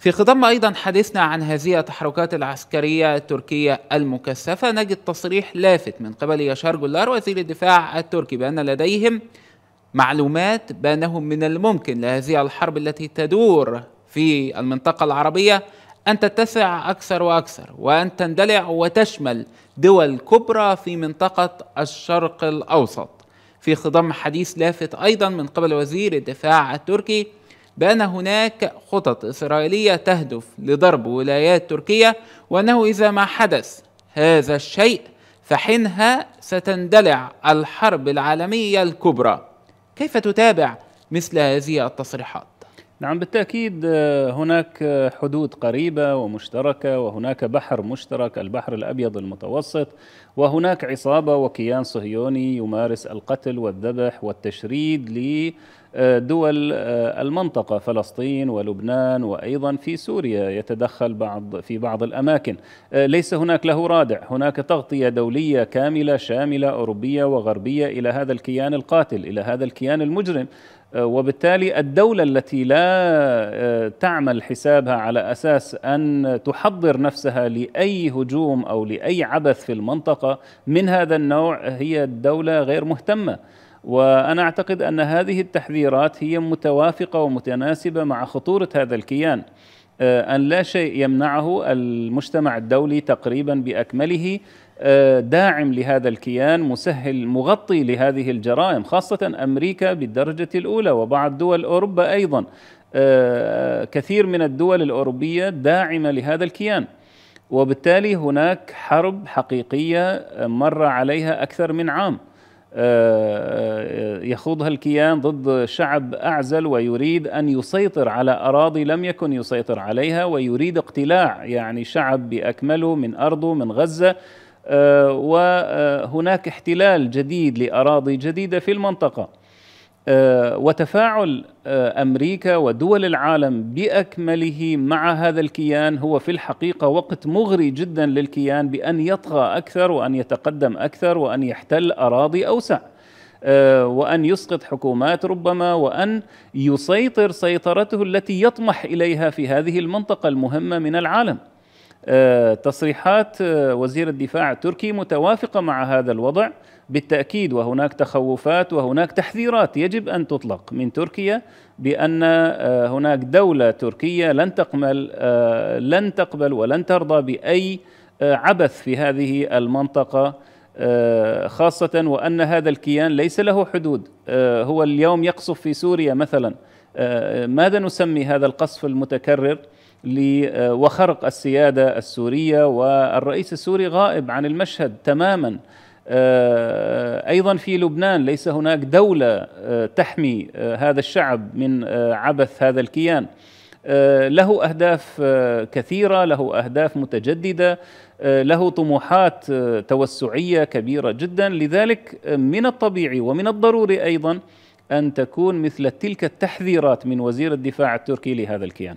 في خضم أيضا حديثنا عن هذه التحركات العسكرية التركية المكثفة نجد تصريح لافت من قبل يشار جولار وزير الدفاع التركي بأن لديهم معلومات بأنه من الممكن لهذه الحرب التي تدور في المنطقة العربية أن تتسع أكثر وأكثر وأن تندلع وتشمل دول كبرى في منطقة الشرق الأوسط في خضم حديث لافت أيضا من قبل وزير الدفاع التركي بأن هناك خطط إسرائيلية تهدف لضرب ولايات تركيا وأنه إذا ما حدث هذا الشيء فحينها ستندلع الحرب العالمية الكبرى كيف تتابع مثل هذه التصريحات؟ نعم بالتأكيد آه، هناك حدود قريبة ومشتركة وهناك بحر مشترك البحر الأبيض المتوسط وهناك عصابة وكيان صهيوني يمارس القتل والذبح والتشريد آه، دول آه، المنطقة فلسطين ولبنان وأيضا في سوريا يتدخل بعض في بعض الأماكن آه، ليس هناك له رادع هناك تغطية دولية كاملة شاملة أوروبية وغربية إلى هذا الكيان القاتل إلى هذا الكيان المجرم وبالتالي الدولة التي لا تعمل حسابها على أساس أن تحضر نفسها لأي هجوم أو لأي عبث في المنطقة من هذا النوع هي الدولة غير مهتمة وانا اعتقد ان هذه التحذيرات هي متوافقه ومتناسبه مع خطوره هذا الكيان آه، ان لا شيء يمنعه المجتمع الدولي تقريبا باكمله آه، داعم لهذا الكيان مسهل مغطي لهذه الجرائم خاصه امريكا بالدرجه الاولى وبعض دول اوروبا ايضا آه، كثير من الدول الاوروبيه داعمه لهذا الكيان وبالتالي هناك حرب حقيقيه مر عليها اكثر من عام آه، آه، يخوضها الكيان ضد شعب اعزل ويريد ان يسيطر على اراضي لم يكن يسيطر عليها ويريد اقتلاع يعني شعب باكمله من ارضه من غزه آه، وهناك احتلال جديد لاراضي جديده في المنطقه آه، وتفاعل آه، امريكا ودول العالم باكمله مع هذا الكيان هو في الحقيقه وقت مغري جدا للكيان بان يطغى اكثر وان يتقدم اكثر وان يحتل اراضي اوسع. آه، وان يسقط حكومات ربما وان يسيطر سيطرته التي يطمح اليها في هذه المنطقه المهمه من العالم. تصريحات وزير الدفاع التركي متوافقه مع هذا الوضع بالتاكيد وهناك تخوفات وهناك تحذيرات يجب ان تطلق من تركيا بان آه، هناك دوله تركيه لن تقبل آه، لن تقبل ولن ترضى باي آه، عبث في هذه المنطقه خاصه وان هذا الكيان ليس له حدود هو اليوم يقصف في سوريا مثلا ماذا نسمي هذا القصف المتكرر وخرق السياده السوريه والرئيس السوري غائب عن المشهد تماما آه، ايضا في لبنان ليس هناك دوله آه، تحمي آه، هذا الشعب من عبث هذا الكيان له اهداف كثيره له اهداف متجدده له طموحات توسعيه كبيره جدا لذلك من الطبيعي ومن الضروري ايضا ان تكون مثل تلك التحذيرات من وزير الدفاع التركي لهذا الكيان